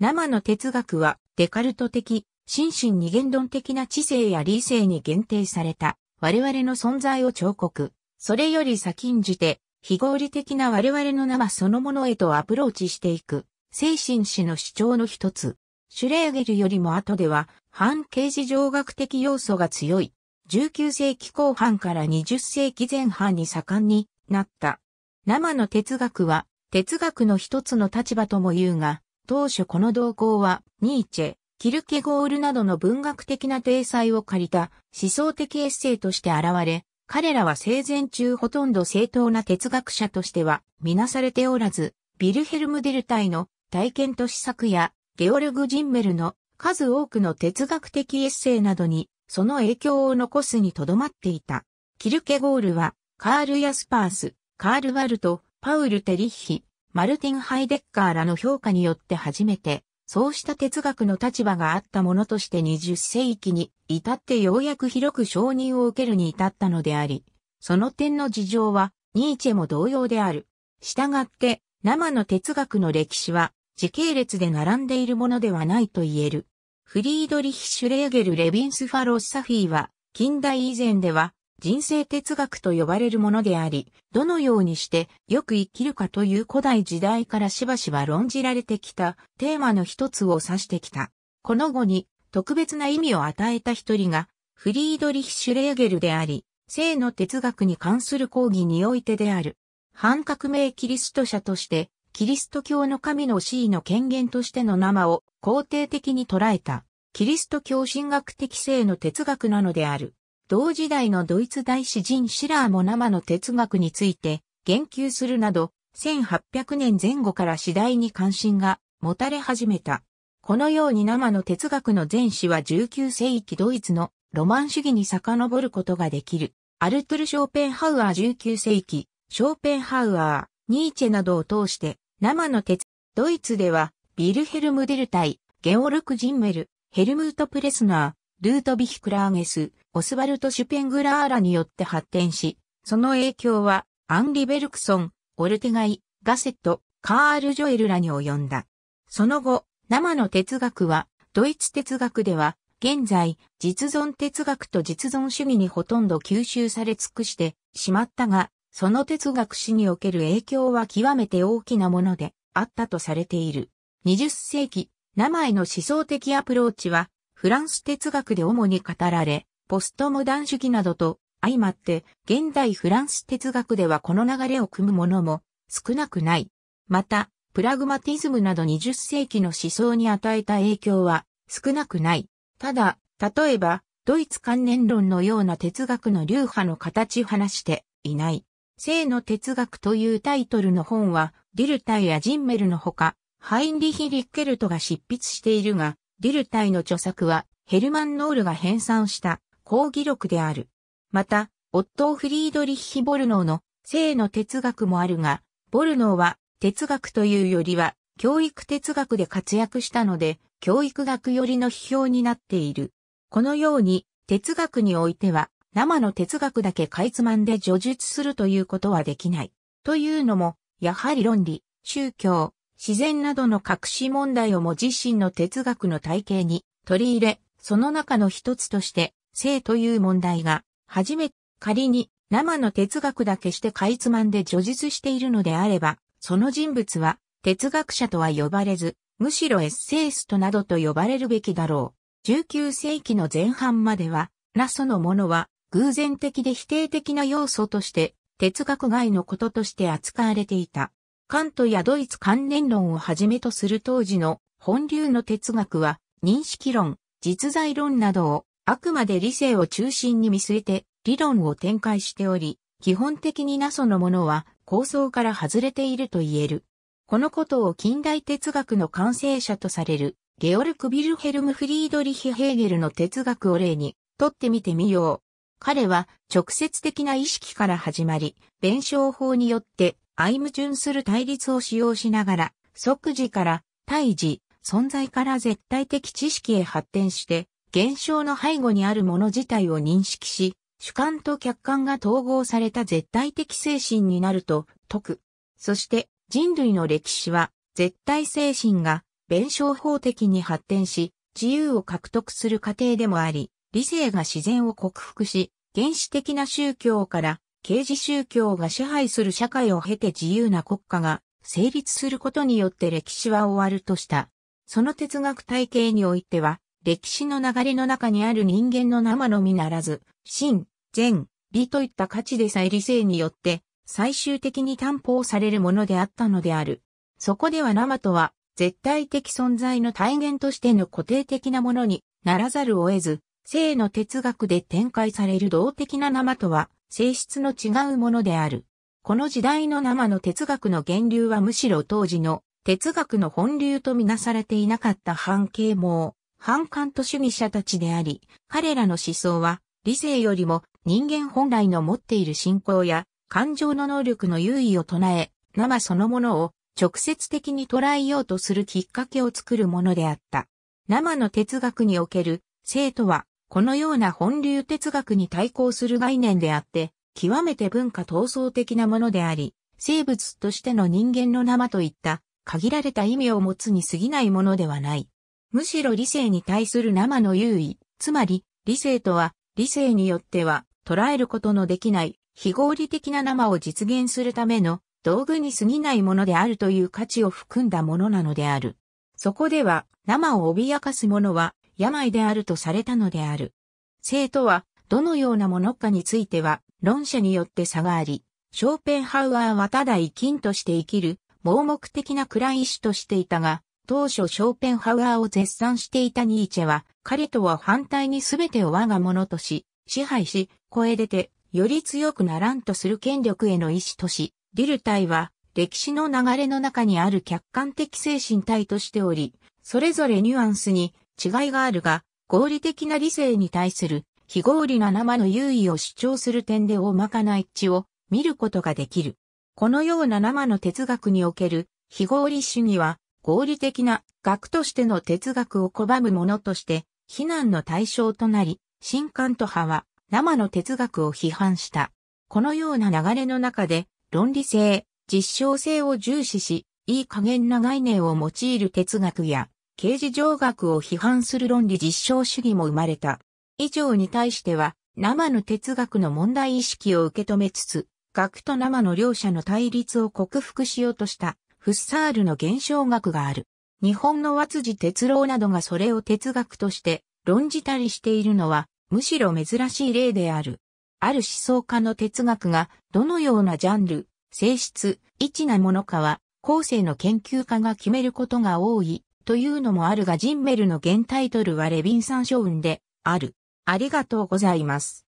生の哲学はデカルト的、心身二元論的な知性や理性に限定された我々の存在を彫刻。それより先んじて非合理的な我々の生そのものへとアプローチしていく精神史の主張の一つ。シュレーゲルよりも後では反形事上学的要素が強い。19世紀後半から20世紀前半に盛んになった。生の哲学は哲学の一つの立場とも言うが、当初この動向は、ニーチェ、キルケゴールなどの文学的な体裁を借りた思想的エッセイとして現れ、彼らは生前中ほとんど正当な哲学者としてはみなされておらず、ビルヘルム・デルタイの体験と施策や、ゲオルグ・ジンメルの数多くの哲学的エッセイなどに、その影響を残すにとどまっていた。キルケゴールは、カール・ヤスパース、カール・ワルト、パウル・テリッヒ、マルティン・ハイデッカーらの評価によって初めて、そうした哲学の立場があったものとして20世紀に至ってようやく広く承認を受けるに至ったのであり、その点の事情はニーチェも同様である。したがって、生の哲学の歴史は時系列で並んでいるものではないと言える。フリードリヒ・シュレーゲル・レビンス・ファロッサフィーは、近代以前では、人生哲学と呼ばれるものであり、どのようにしてよく生きるかという古代時代からしばしば論じられてきたテーマの一つを指してきた。この後に特別な意味を与えた一人がフリードリヒ・シュレーゲルであり、性の哲学に関する講義においてである。反革命キリスト者として、キリスト教の神の死意の権限としての生を肯定的に捉えた、キリスト教神学的性の哲学なのである。同時代のドイツ大詩人シラーも生の哲学について言及するなど、1800年前後から次第に関心が持たれ始めた。このように生の哲学の前史は19世紀ドイツのロマン主義に遡ることができる。アルトゥル・ショーペンハウアー19世紀、ショーペンハウアー、ニーチェなどを通して生の哲、ドイツではビルヘルム・デルタイ、ゲオルク・ジンメル、ヘルムート・プレスナー、ルートビヒ・クラーゲス、オスバルト・シュペングラーラによって発展し、その影響は、アンリ・ベルクソン、オルテガイ、ガセット、カール・ジョエルらに及んだ。その後、生の哲学は、ドイツ哲学では、現在、実存哲学と実存主義にほとんど吸収され尽くしてしまったが、その哲学史における影響は極めて大きなものであったとされている。20世紀、生への思想的アプローチは、フランス哲学で主に語られ、ポストモダン主義などと相まって現代フランス哲学ではこの流れを組むものも少なくない。また、プラグマティズムなど20世紀の思想に与えた影響は少なくない。ただ、例えば、ドイツ観念論のような哲学の流派の形話していない。性の哲学というタイトルの本は、ディルタイやジンメルのほか、ハインリヒ・リッケルトが執筆しているが、ディルタイの著作はヘルマン・ノールが編纂した講義録である。また、オットー・フリードリッヒ・ボルノーの性の哲学もあるが、ボルノーは哲学というよりは教育哲学で活躍したので、教育学寄りの批評になっている。このように、哲学においては、生の哲学だけかいつまんで叙述するということはできない。というのも、やはり論理、宗教、自然などの隠し問題をも自身の哲学の体系に取り入れ、その中の一つとして性という問題が、はじめ、仮に生の哲学だけしてかいつまんで叙述しているのであれば、その人物は哲学者とは呼ばれず、むしろエッセイストなどと呼ばれるべきだろう。19世紀の前半までは、ラそのものは偶然的で否定的な要素として、哲学外のこととして扱われていた。カントやドイツ関連論をはじめとする当時の本流の哲学は、認識論、実在論などをあくまで理性を中心に見据えて理論を展開しており、基本的にナソのものは構想から外れていると言える。このことを近代哲学の完成者とされるゲオルク・ビルヘルム・フリードリヒ・ヘーゲルの哲学を例に、とってみてみよう。彼は直接的な意識から始まり、弁証法によって相矛盾する対立を使用しながら、即時から対時、存在から絶対的知識へ発展して、現象の背後にあるもの自体を認識し、主観と客観が統合された絶対的精神になると解く。そして人類の歴史は絶対精神が弁証法的に発展し、自由を獲得する過程でもあり、理性が自然を克服し、原始的な宗教から刑事宗教が支配する社会を経て自由な国家が成立することによって歴史は終わるとした。その哲学体系においては、歴史の流れの中にある人間の生のみならず、真、善、美といった価値でさえ理性によって最終的に担保されるものであったのである。そこでは生とは絶対的存在の体現としての固定的なものにならざるを得ず、性の哲学で展開される動的な生とは性質の違うものである。この時代の生の哲学の源流はむしろ当時の哲学の本流とみなされていなかった半径網、反感と主義者たちであり、彼らの思想は理性よりも人間本来の持っている信仰や感情の能力の優位を唱え、生そのものを直接的に捉えようとするきっかけを作るものであった。生の哲学における生とは、このような本流哲学に対抗する概念であって、極めて文化闘争的なものであり、生物としての人間の生といった限られた意味を持つに過ぎないものではない。むしろ理性に対する生の優位、つまり理性とは理性によっては捉えることのできない非合理的な生を実現するための道具に過ぎないものであるという価値を含んだものなのである。そこでは生を脅かすものは病であるとされたのである。性とはどのようなものかについては論者によって差があり、ショーペンハウアーはただ生きんとして生きる盲目的な暗い意志としていたが、当初ショーペンハウアーを絶賛していたニーチェは、彼とは反対に全てを我が物とし、支配し、声出て、より強くならんとする権力への意志とし、ディルタイは、歴史の流れの中にある客観的精神体としており、それぞれニュアンスに違いがあるが、合理的な理性に対する非合理な生の優位を主張する点で大まかな一致を見ることができる。このような生の哲学における非合理主義は合理的な学としての哲学を拒むものとして、非難の対象となり、新刊と派は生の哲学を批判した。このような流れの中で、論理性、実証性を重視し、いい加減な概念を用いる哲学や、形而上学を批判する論理実証主義も生まれた。以上に対しては、生の哲学の問題意識を受け止めつつ、学と生の両者の対立を克服しようとしたフッサールの現象学がある。日本の和辻哲郎などがそれを哲学として論じたりしているのは、むしろ珍しい例である。ある思想家の哲学がどのようなジャンル、性質、位置なものかは、後世の研究家が決めることが多いというのもあるがジンメルの原タイトルはレビンショウンである。ありがとうございます。